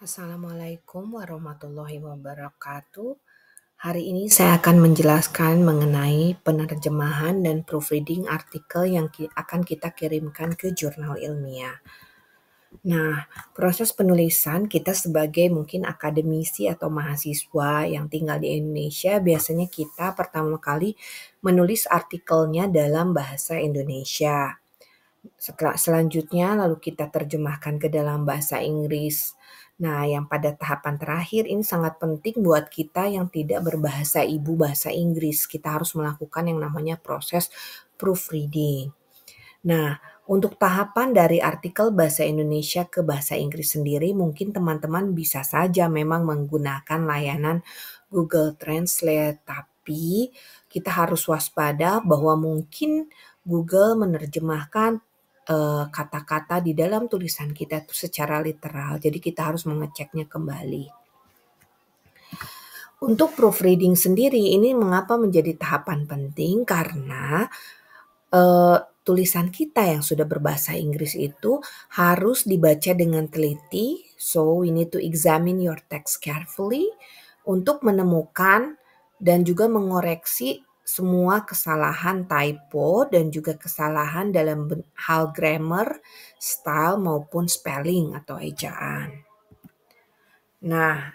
Assalamualaikum warahmatullahi wabarakatuh. Hari ini saya akan menjelaskan mengenai penerjemahan dan proofreading artikel yang akan kita kirimkan ke jurnal ilmiah. Nah, proses penulisan kita sebagai mungkin akademisi atau mahasiswa yang tinggal di Indonesia, biasanya kita pertama kali menulis artikelnya dalam bahasa Indonesia. Setelah Selanjutnya lalu kita terjemahkan ke dalam bahasa Inggris. Nah, yang pada tahapan terakhir ini sangat penting buat kita yang tidak berbahasa ibu bahasa Inggris. Kita harus melakukan yang namanya proses proofreading. Nah, untuk tahapan dari artikel bahasa Indonesia ke bahasa Inggris sendiri, mungkin teman-teman bisa saja memang menggunakan layanan Google Translate, tapi kita harus waspada bahwa mungkin Google menerjemahkan Eh, kata-kata di dalam tulisan kita itu secara literal. Jadi kita harus mengeceknya kembali. Untuk proofreading sendiri ini mengapa menjadi tahapan penting karena uh, tulisan kita yang sudah berbahasa Inggris itu harus dibaca dengan teliti. So we need to examine your text carefully untuk menemukan dan juga mengoreksi semua kesalahan typo dan juga kesalahan dalam hal grammar, style maupun spelling atau ejaan. Nah,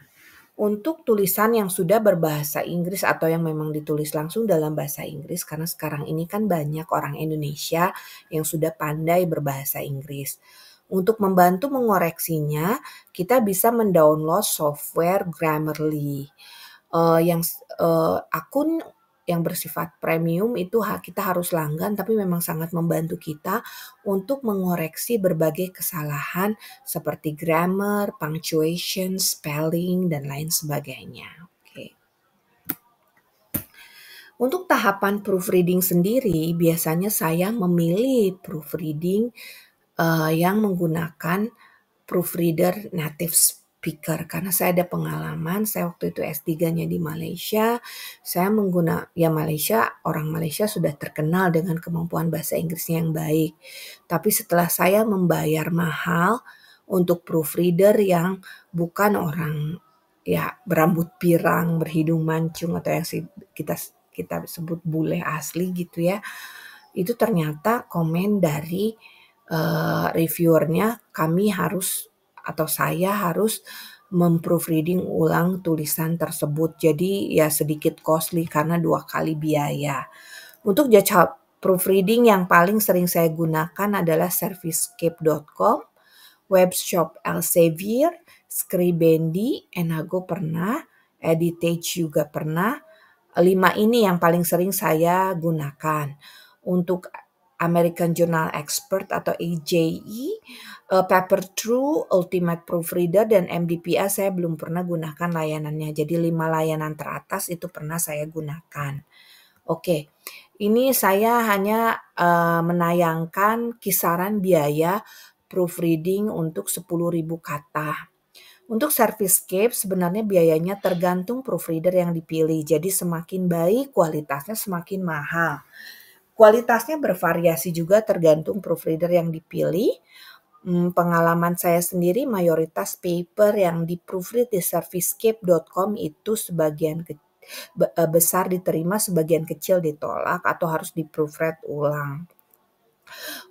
untuk tulisan yang sudah berbahasa Inggris atau yang memang ditulis langsung dalam bahasa Inggris karena sekarang ini kan banyak orang Indonesia yang sudah pandai berbahasa Inggris. Untuk membantu mengoreksinya, kita bisa mendownload software Grammarly. Uh, yang uh, akun yang bersifat premium itu kita harus langgan tapi memang sangat membantu kita untuk mengoreksi berbagai kesalahan seperti grammar, punctuation, spelling dan lain sebagainya. Oke. Untuk tahapan proofreading sendiri biasanya saya memilih proofreading uh, yang menggunakan proofreader native speaker karena saya ada pengalaman saya waktu itu S3-nya di Malaysia saya menggunakan ya Malaysia orang Malaysia sudah terkenal dengan kemampuan bahasa Inggrisnya yang baik tapi setelah saya membayar mahal untuk proofreader yang bukan orang ya berambut pirang berhidung mancung atau yang kita kita sebut bule asli gitu ya itu ternyata komen dari uh, reviewernya kami harus atau saya harus memproofreading ulang tulisan tersebut. Jadi ya sedikit costly karena dua kali biaya. Untuk proof proofreading yang paling sering saya gunakan adalah servicecape.com, webshop Elsevier, Scribendi, Enago pernah, Editage juga pernah. Lima ini yang paling sering saya gunakan. Untuk American Journal Expert atau AJE, uh, eh, Paper True, Ultimate Proofreader dan MDPA saya belum pernah gunakan layanannya. Jadi lima layanan teratas itu pernah saya gunakan. Oke. Okay. Ini saya hanya uh, menayangkan kisaran biaya proofreading untuk 10.000 kata. Untuk service Servicescape sebenarnya biayanya tergantung proofreader yang dipilih. Jadi semakin baik kualitasnya semakin mahal. Kualitasnya bervariasi juga tergantung proofreader yang dipilih. Hmm, pengalaman saya sendiri mayoritas paper yang di proofread di servicecape.com itu sebagian eh, besar diterima, sebagian kecil ditolak atau harus di proofread ulang.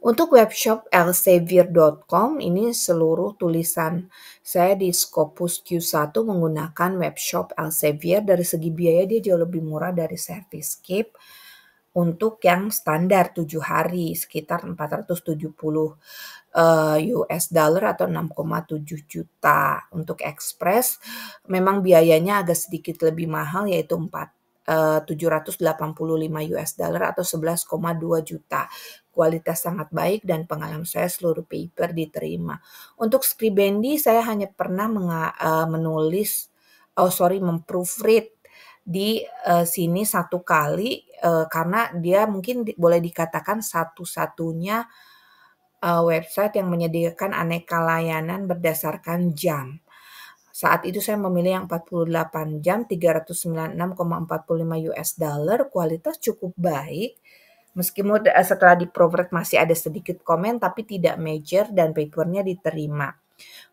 Untuk webshop elsevier.com ini seluruh tulisan saya di Scopus Q1 menggunakan webshop Elsevier dari segi biaya dia jauh lebih murah dari Servicescape untuk yang standar 7 hari sekitar 470 uh, US dollar atau 6,7 juta. Untuk ekspres memang biayanya agak sedikit lebih mahal yaitu 4 Uh, 785 US dollar atau 11,2 juta. Kualitas sangat baik dan pengalaman saya seluruh paper diterima. Untuk Scribendi saya hanya pernah eh, menulis oh sorry memproofread di uh, sini satu kali uh, karena dia mungkin di, boleh dikatakan satu-satunya uh, website yang menyediakan aneka layanan berdasarkan jam. Saat itu saya memilih yang 48 jam 396,45 US dollar, kualitas cukup baik. Meskipun setelah provert masih ada sedikit komen tapi tidak major dan papernya diterima.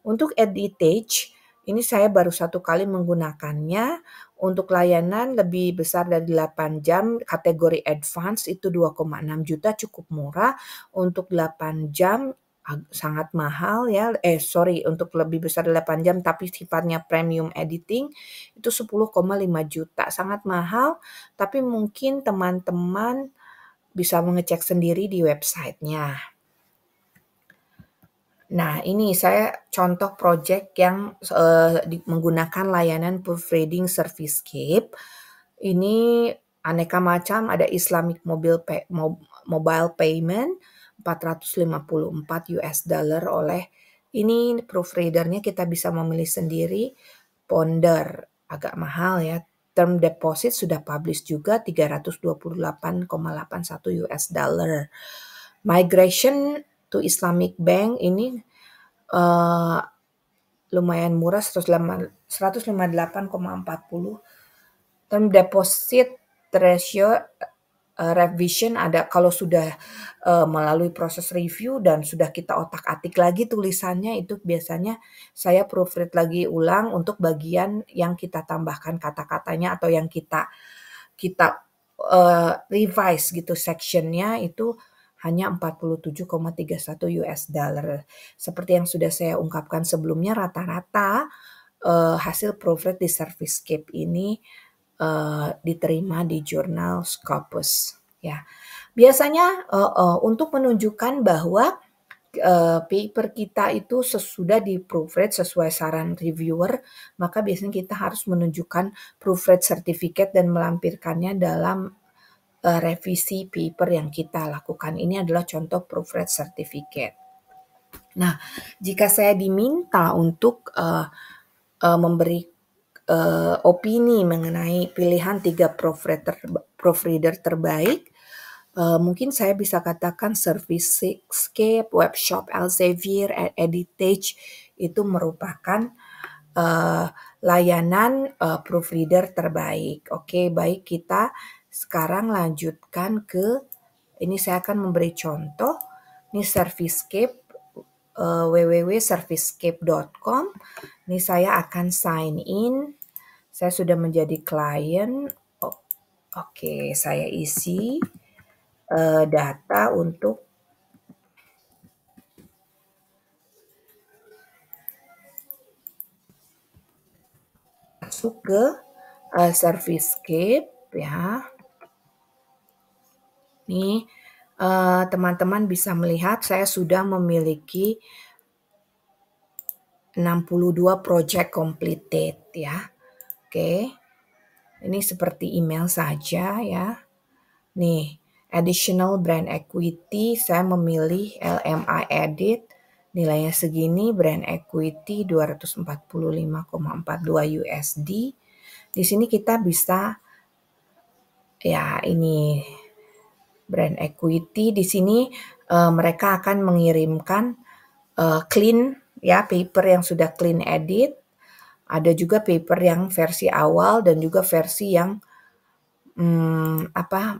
Untuk editage, ini saya baru satu kali menggunakannya untuk layanan lebih besar dari 8 jam, kategori advance itu 2,6 juta cukup murah. Untuk 8 jam sangat mahal ya. Eh sorry, untuk lebih besar dari 8 jam tapi sifatnya premium editing itu 10,5 juta. Sangat mahal, tapi mungkin teman-teman bisa mengecek sendiri di websitenya. Nah, ini saya contoh project yang uh, di, menggunakan layanan proofreading Service Cape Ini aneka macam, ada Islamic mobile pay, mobile payment 454 US dollar oleh ini proofreadernya kita bisa memilih sendiri ponder agak mahal ya. Term deposit sudah publish juga 328,81 US dollar. Migration satu Islamic Bank ini uh, lumayan murah 158,40 term deposit ratio uh, revision ada kalau sudah uh, melalui proses review dan sudah kita otak-atik lagi tulisannya itu biasanya saya proofread lagi ulang untuk bagian yang kita tambahkan kata-katanya atau yang kita kita uh, revise gitu sectionnya itu hanya 47,31 US dollar. Seperti yang sudah saya ungkapkan sebelumnya rata-rata uh, hasil profit di cap ini uh, diterima di jurnal Scopus ya. Biasanya uh, uh, untuk menunjukkan bahwa uh, paper kita itu sesudah di proofread sesuai saran reviewer, maka biasanya kita harus menunjukkan proofread certificate dan melampirkannya dalam uh, revisi paper yang kita lakukan. Ini adalah contoh proofread certificate. Nah, jika saya diminta untuk uh, uh, memberi uh, opini mengenai pilihan tiga proofread ter proofreader terbaik, uh, mungkin saya bisa katakan Service Escape, Webshop Elsevier, and Editage itu merupakan uh, layanan uh, proofreader terbaik. Oke, okay, baik kita sekarang lanjutkan ke ini saya akan memberi contoh ini servicecape uh, eh, www.servicecape.com. Ini saya akan sign in. Saya sudah menjadi klien. Oh, Oke, okay. saya isi uh, data untuk masuk ke uh, ya. Nih, eh, teman-teman bisa melihat saya sudah memiliki 62 project completed ya. Oke. Ini seperti email saja ya. Nih, additional brand equity saya memilih LMI edit nilainya segini brand equity 245,42 USD. Di sini kita bisa ya ini brand equity di sini uh, mereka akan mengirimkan uh, clean ya paper yang sudah clean edit ada juga paper yang versi awal dan juga versi yang hmm, apa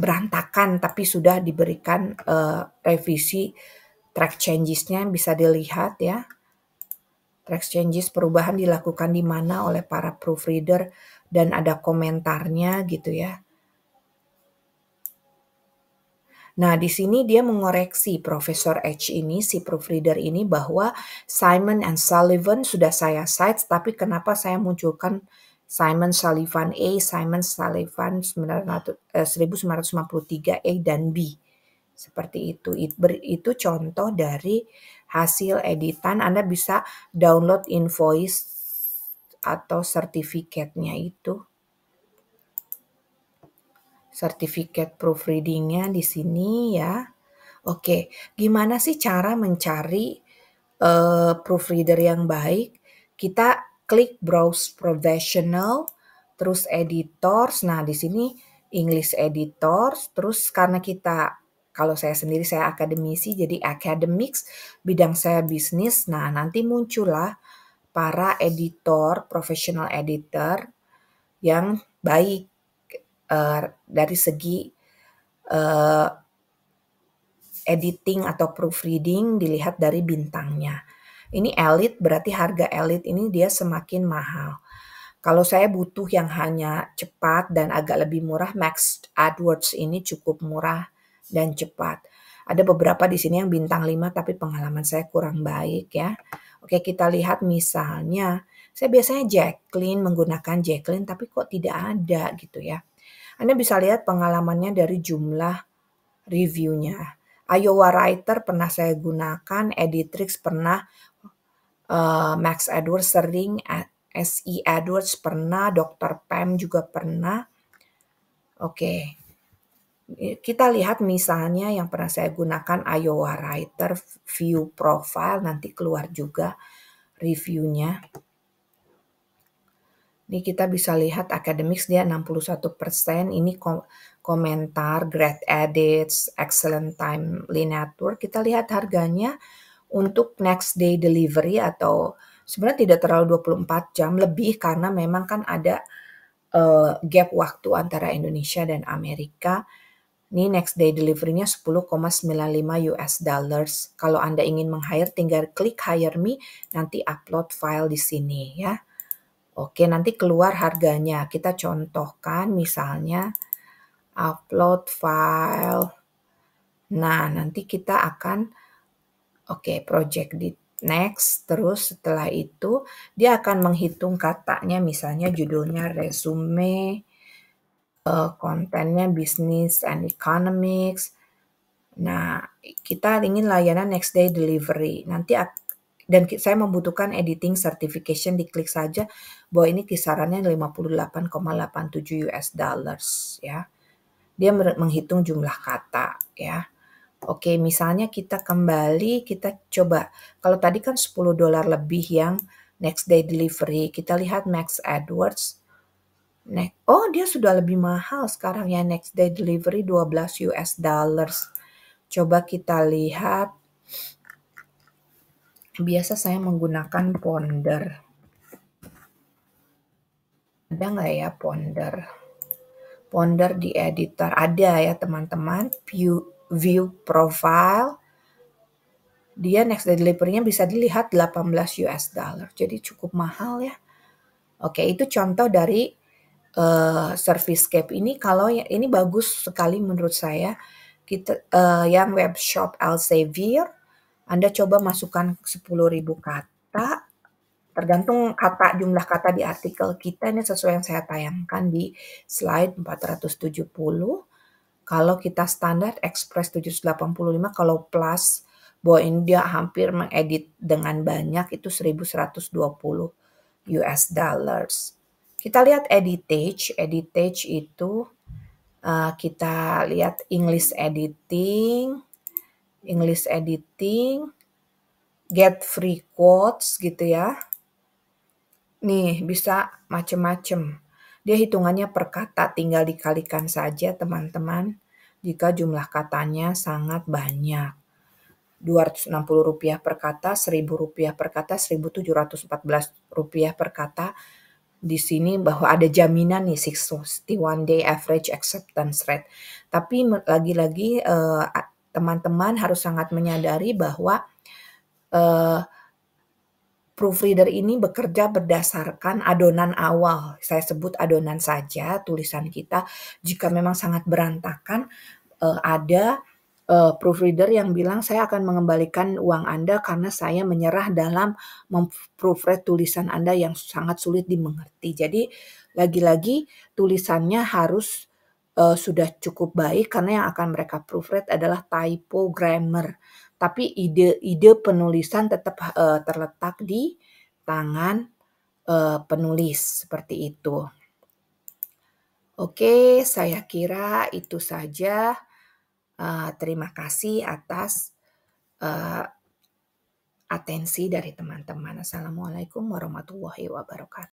berantakan tapi sudah diberikan uh, revisi track changes-nya bisa dilihat ya track changes perubahan dilakukan di mana oleh para proofreader dan ada komentarnya gitu ya Nah, di sini dia mengoreksi Profesor H ini, si proofreader ini bahwa Simon and Sullivan sudah saya cite, tapi kenapa saya munculkan Simon Sullivan A, Simon Sullivan 1953 eh, A dan B. Seperti itu. Itu contoh dari hasil editan. Anda bisa download invoice atau sertifikatnya itu sertifikat proofreadingnya di sini ya. Oke, gimana sih cara mencari uh, proofreader yang baik? Kita klik browse professional, terus editors. Nah, di sini English editors, terus karena kita kalau saya sendiri saya akademisi jadi academics, bidang saya bisnis. Nah, nanti muncullah para editor, professional editor yang baik Eh, dari segi uh, editing atau proofreading dilihat dari bintangnya. Ini elit berarti harga elit ini dia semakin mahal. Kalau saya butuh yang hanya cepat dan agak lebih murah, Max AdWords ini cukup murah dan cepat. Ada beberapa di sini yang bintang 5 tapi pengalaman saya kurang baik ya. Oke, kita lihat misalnya saya biasanya Jacqueline menggunakan Jacqueline tapi kok tidak ada gitu ya. Anda bisa lihat pengalamannya dari jumlah reviewnya. Iowa Writer pernah saya gunakan, Editrix pernah, uh, Max Edwards sering, SE Edwards pernah, Dr. Pam juga pernah. Oke, okay. kita lihat misalnya yang pernah saya gunakan Iowa Writer View Profile, nanti keluar juga reviewnya. Ini kita bisa lihat academics dia 61 persen. Ini kom komentar, grade edits, excellent timely network. Kita lihat harganya untuk next day delivery atau sebenarnya tidak terlalu 24 jam lebih karena memang kan ada uh, gap waktu antara Indonesia dan Amerika. Ini next day delivery-nya 10,95 US dollars. Kalau Anda ingin meng-hire tinggal klik hire me nanti upload file di sini ya. Oke, nanti keluar harganya. Kita contohkan misalnya upload file. Nah, nanti kita akan oke okay, project di next terus setelah itu dia akan menghitung katanya misalnya judulnya resume uh, kontennya business and economics nah kita ingin layanan next day delivery nanti dan saya membutuhkan editing certification diklik saja bahwa ini kisarannya 58,87 US dollars ya. Dia menghitung jumlah kata ya. Oke, misalnya kita kembali kita coba kalau tadi kan 10 dolar lebih yang next day delivery. Kita lihat Max Edwards Next. Oh, dia sudah lebih mahal sekarang ya next day delivery 12 US dollars. Coba kita lihat biasa saya menggunakan ponder. Ada nggak ya ponder? Ponder di editor ada ya teman-teman. View, view profile. Dia next delivery-nya bisa dilihat 18 US dollar. Jadi cukup mahal ya. Oke, itu contoh dari uh, eh, service cap ini. Kalau ya, ini bagus sekali menurut saya. Kita uh, yang webshop Elsevier anda coba masukkan 10.000 kata, tergantung kata jumlah kata di artikel kita ini sesuai yang saya tayangkan di slide 470. Kalau kita standar Express 785, kalau plus bahwa ini dia hampir mengedit dengan banyak itu 1120 US dollars. Kita lihat editage, editage itu uh, kita lihat English editing, English editing, get free quotes gitu ya. Nih, bisa macem-macem. Dia hitungannya per kata, tinggal dikalikan saja teman-teman jika jumlah katanya sangat banyak. 260 rupiah per kata, 1000 rupiah per kata, 1714 rupiah per kata. Di sini bahwa ada jaminan nih 61 day average acceptance rate. Tapi lagi-lagi eh, teman-teman harus sangat menyadari bahwa uh, proofreader ini bekerja berdasarkan adonan awal. Saya sebut adonan saja tulisan kita. Jika memang sangat berantakan, uh, ada uh, proofreader yang bilang saya akan mengembalikan uang Anda karena saya menyerah dalam memproofread tulisan Anda yang sangat sulit dimengerti. Jadi lagi-lagi tulisannya harus uh, sudah cukup baik karena yang akan mereka proofread adalah typo grammar. Tapi ide-ide penulisan tetap uh, terletak di tangan uh, penulis seperti itu. Oke, saya kira itu saja. Uh, terima kasih atas uh, atensi dari teman-teman. Assalamualaikum warahmatullahi wabarakatuh.